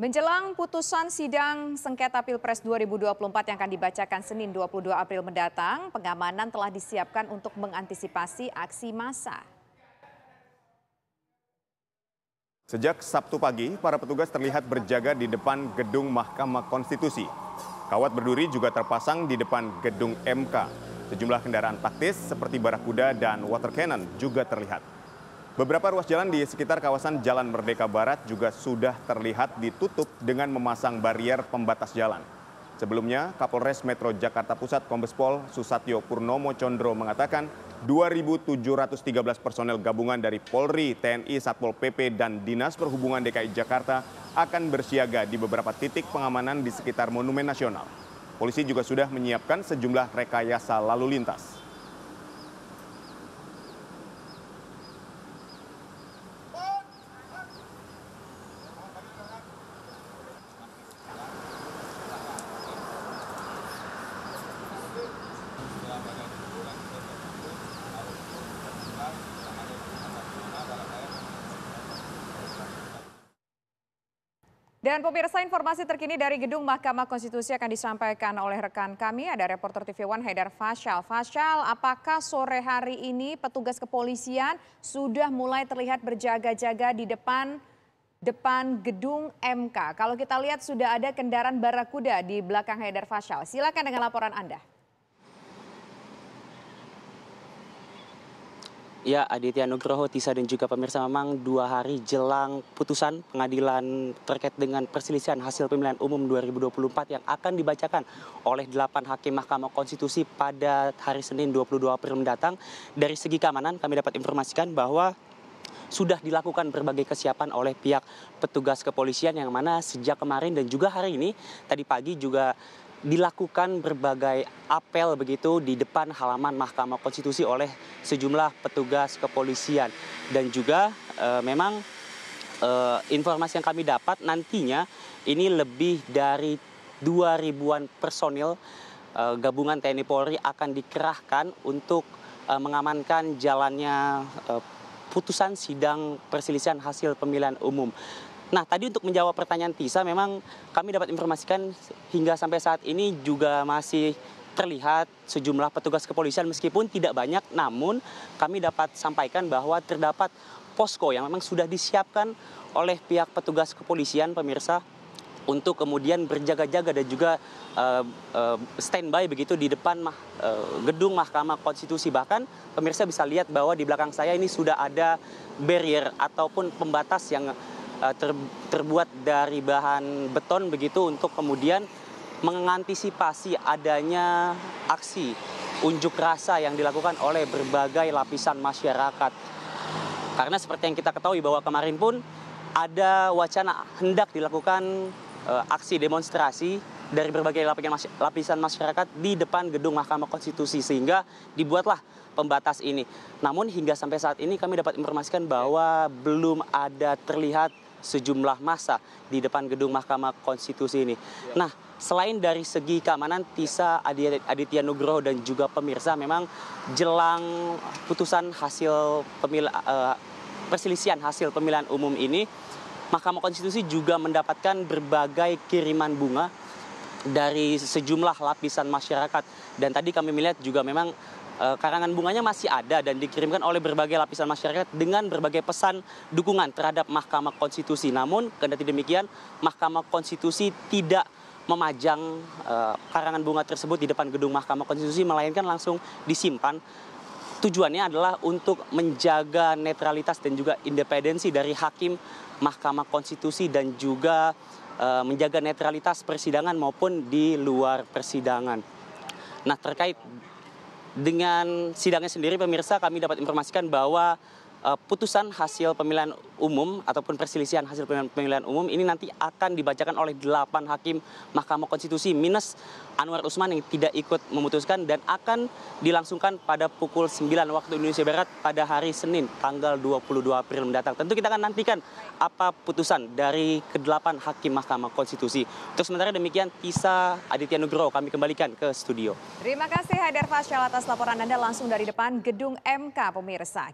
Menjelang putusan sidang sengketa Pilpres 2024 yang akan dibacakan Senin 22 April mendatang, pengamanan telah disiapkan untuk mengantisipasi aksi massa. Sejak Sabtu pagi, para petugas terlihat berjaga di depan gedung Mahkamah Konstitusi. Kawat berduri juga terpasang di depan gedung MK. Sejumlah kendaraan taktis seperti barakuda dan water cannon juga terlihat. Beberapa ruas jalan di sekitar kawasan Jalan Merdeka Barat juga sudah terlihat ditutup dengan memasang barier pembatas jalan. Sebelumnya, Kapolres Metro Jakarta Pusat Kombespol Susatyo Purnomo Condro mengatakan 2.713 personel gabungan dari Polri, TNI, Satpol PP, dan Dinas Perhubungan DKI Jakarta akan bersiaga di beberapa titik pengamanan di sekitar Monumen Nasional. Polisi juga sudah menyiapkan sejumlah rekayasa lalu lintas. Dan pemirsa informasi terkini dari gedung Mahkamah Konstitusi akan disampaikan oleh rekan kami ada reporter TV One Haidar Fashal. Fashal, apakah sore hari ini petugas kepolisian sudah mulai terlihat berjaga-jaga di depan depan gedung MK? Kalau kita lihat sudah ada kendaraan barakuda di belakang Haidar Fashal. Silakan dengan laporan Anda. Ya, Aditya Nugroho, Tisa dan juga pemirsa memang dua hari jelang putusan pengadilan terkait dengan perselisihan hasil pemilihan umum 2024 yang akan dibacakan oleh delapan hakim Mahkamah Konstitusi pada hari Senin 22 April mendatang. Dari segi keamanan kami dapat informasikan bahwa sudah dilakukan berbagai kesiapan oleh pihak petugas kepolisian yang mana sejak kemarin dan juga hari ini tadi pagi juga dilakukan berbagai apel begitu di depan halaman Mahkamah Konstitusi oleh sejumlah petugas kepolisian dan juga e, memang e, informasi yang kami dapat nantinya ini lebih dari dua ribuan personil e, gabungan TNI Polri akan dikerahkan untuk e, mengamankan jalannya e, putusan sidang perselisihan hasil pemilihan umum. Nah, tadi untuk menjawab pertanyaan Tisa, memang kami dapat informasikan hingga sampai saat ini juga masih terlihat sejumlah petugas kepolisian meskipun tidak banyak, namun kami dapat sampaikan bahwa terdapat posko yang memang sudah disiapkan oleh pihak petugas kepolisian, pemirsa, untuk kemudian berjaga-jaga dan juga uh, uh, standby begitu di depan mah, uh, gedung Mahkamah Konstitusi. Bahkan pemirsa bisa lihat bahwa di belakang saya ini sudah ada barrier ataupun pembatas yang Eh, terbuat dari bahan beton begitu untuk kemudian mengantisipasi adanya aksi unjuk rasa yang dilakukan oleh berbagai lapisan masyarakat. Karena seperti yang kita ketahui bahwa kemarin pun ada wacana hendak dilakukan e, aksi demonstrasi dari berbagai lapisan masyarakat di depan gedung Mahkamah Konstitusi sehingga dibuatlah pembatas ini. Namun hingga sampai saat ini kami dapat informasikan bahwa belum ada terlihat sejumlah masa di depan gedung Mahkamah Konstitusi ini. Iya. Nah, selain dari segi keamanan, Tisa Aditya Nugroho dan juga pemirsa memang jelang putusan hasil pemilihan uh, eh, perselisihan hasil pemilihan umum ini, Mahkamah Konstitusi juga mendapatkan berbagai kiriman bunga dari sejumlah lapisan masyarakat. Dan tadi kami melihat juga memang Eh, karangan bunganya masih ada dan dikirimkan oleh berbagai lapisan masyarakat dengan berbagai pesan dukungan terhadap Mahkamah Konstitusi. Namun, kendati demikian, Mahkamah Konstitusi tidak memajang eh, karangan bunga tersebut di depan gedung Mahkamah Konstitusi, melainkan langsung disimpan tujuannya adalah untuk menjaga netralitas dan juga independensi dari hakim Mahkamah Konstitusi dan juga eh, menjaga netralitas persidangan maupun di luar persidangan. Nah, terkait dengan sidangnya sendiri pemirsa kami dapat informasikan bahwa Eh, putusan hasil pemilihan umum ataupun perselisihan hasil pemilihan umum ini nanti akan dibacakan oleh delapan hakim Mahkamah Konstitusi minus Anwar Usman yang tidak ikut memutuskan dan akan dilangsungkan pada pukul 9 waktu Indonesia Barat pada hari Senin tanggal 22 April mendatang. Tentu kita akan nantikan apa putusan dari kedelapan hakim Mahkamah Konstitusi. Untuk sementara demikian Tisa Aditya Nugroho kami kembalikan ke studio. Terima kasih Haidar Fasyal atas laporan Anda langsung dari depan Gedung MK pemirsa.